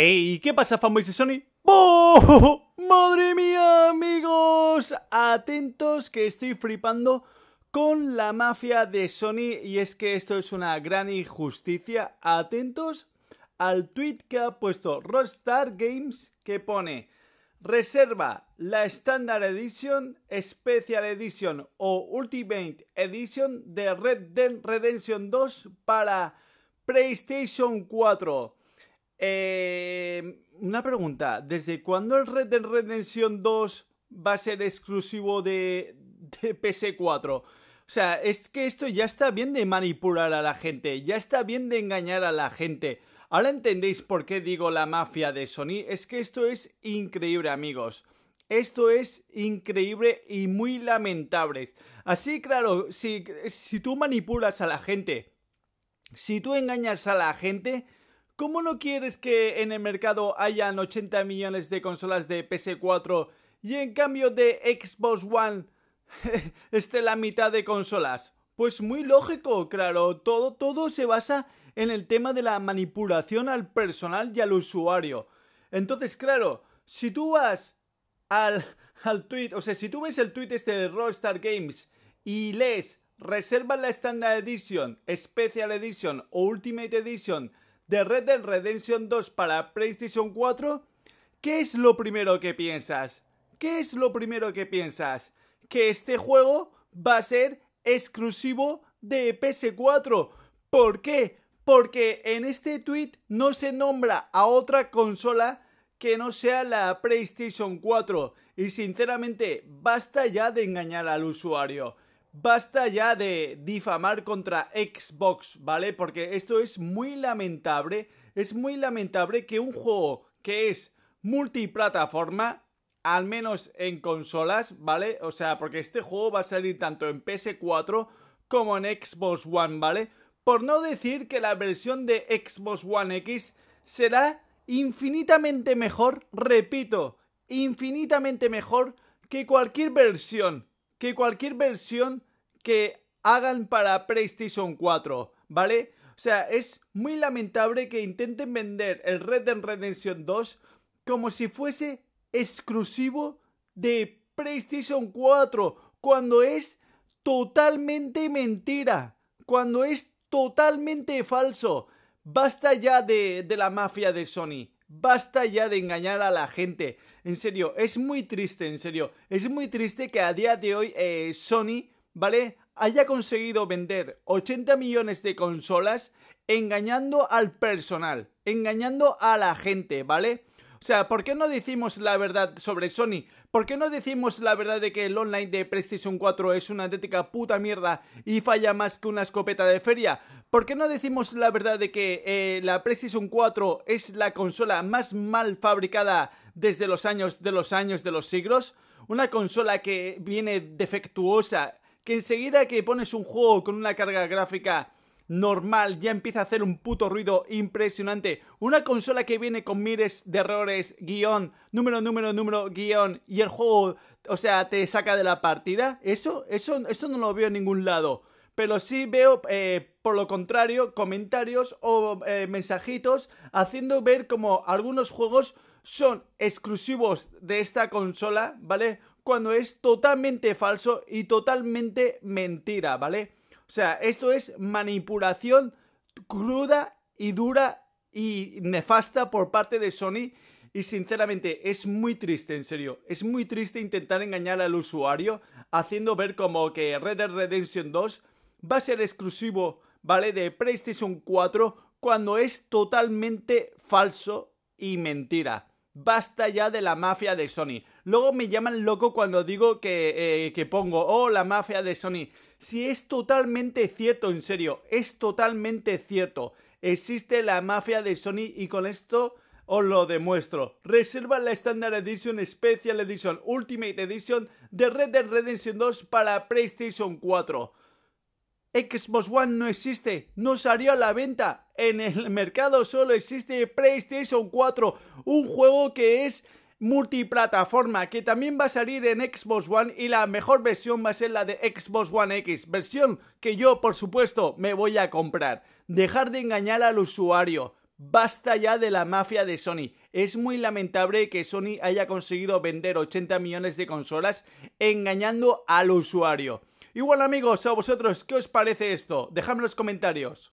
¡Ey! ¿Qué pasa, fanboys de Sony? ¡Boo! ¡Madre mía, amigos! Atentos que estoy flipando con la mafia de Sony y es que esto es una gran injusticia. Atentos al tweet que ha puesto Rockstar Games que pone Reserva la Standard Edition, Special Edition o Ultimate Edition de Red Dead Redemption 2 para PlayStation 4. Eh, una pregunta, ¿desde cuándo el Red Dead Redemption 2 va a ser exclusivo de, PS4? O sea, es que esto ya está bien de manipular a la gente, ya está bien de engañar a la gente. Ahora entendéis por qué digo la mafia de Sony, es que esto es increíble amigos. Esto es increíble y muy lamentable. Así claro, si tú manipulas a la gente, si tú engañas a la gente, ¿Cómo no quieres que en el mercado hayan 80 millones de consolas de PS4 y en cambio de Xbox One esté la mitad de consolas? Pues muy lógico, claro, todo, todo se basa en el tema de la manipulación al personal y al usuario. Entonces, claro, si tú vas al, al tweet, o sea, si tú ves el tweet este de Rockstar Games y lees reserva la Standard Edition, Special Edition o Ultimate Edition de Red Dead Redemption 2 para PlayStation 4, ¿qué es lo primero que piensas? ¿Qué es lo primero que piensas? Que este juego va a ser exclusivo de PS4. ¿Por qué? Porque en este tweet no se nombra a otra consola que no sea la PlayStation 4. Y sinceramente, basta ya de engañar al usuario. Basta ya de difamar contra Xbox, ¿vale? Porque esto es muy lamentable. Es muy lamentable que un juego que es multiplataforma, al menos en consolas, ¿vale? O sea, porque este juego va a salir tanto en PS4 como en Xbox One, ¿vale? Por no decir que la versión de Xbox One X será infinitamente mejor, repito, infinitamente mejor que cualquier versión que cualquier versión que hagan para PlayStation 4, ¿vale? O sea, es muy lamentable que intenten vender el Red Dead Redemption 2 como si fuese exclusivo de PlayStation 4, cuando es totalmente mentira, cuando es totalmente falso. Basta ya de, de la mafia de Sony. Basta ya de engañar a la gente. En serio, es muy triste, en serio. Es muy triste que a día de hoy eh, Sony, ¿vale? Haya conseguido vender 80 millones de consolas engañando al personal, engañando a la gente, ¿vale? O sea, ¿por qué no decimos la verdad sobre Sony? ¿Por qué no decimos la verdad de que el online de PlayStation 4 es una auténtica puta mierda y falla más que una escopeta de feria? ¿Por qué no decimos la verdad de que eh, la PlayStation 4 es la consola más mal fabricada desde los años de los años de los siglos? Una consola que viene defectuosa, que enseguida que pones un juego con una carga gráfica normal, ya empieza a hacer un puto ruido impresionante. Una consola que viene con miles de errores, guión, número, número, número, guión, y el juego, o sea, te saca de la partida. Eso, eso, eso no lo veo en ningún lado. Pero sí veo, eh, por lo contrario, comentarios o eh, mensajitos haciendo ver como algunos juegos son exclusivos de esta consola, ¿vale? Cuando es totalmente falso y totalmente mentira, ¿vale? O sea, esto es manipulación cruda y dura y nefasta por parte de Sony. Y sinceramente es muy triste, en serio. Es muy triste intentar engañar al usuario haciendo ver como que Red Dead Redemption 2 va a ser exclusivo, ¿vale? De PlayStation 4 cuando es totalmente falso y mentira. Basta ya de la mafia de Sony. Luego me llaman loco cuando digo eh, que, pongo, oh, la mafia de Sony. Si es totalmente cierto, en serio, es totalmente cierto. Existe la mafia de Sony y con esto os lo demuestro. Reserva la Standard Edition, Special Edition, Ultimate Edition de Red Dead Redemption 2 para PlayStation 4. Xbox One no existe, no salió a la venta. En el mercado solo existe PlayStation 4, un juego que es multiplataforma que también va a salir en Xbox One y la mejor versión va a ser la de Xbox One X, versión que yo por supuesto me voy a comprar. Dejar de engañar al usuario, Basta ya de la mafia de Sony. Es muy lamentable que Sony haya conseguido vender 80 millones de consolas engañando al usuario. Igual amigos, a vosotros, ¿qué os parece esto? Dejadme en los comentarios.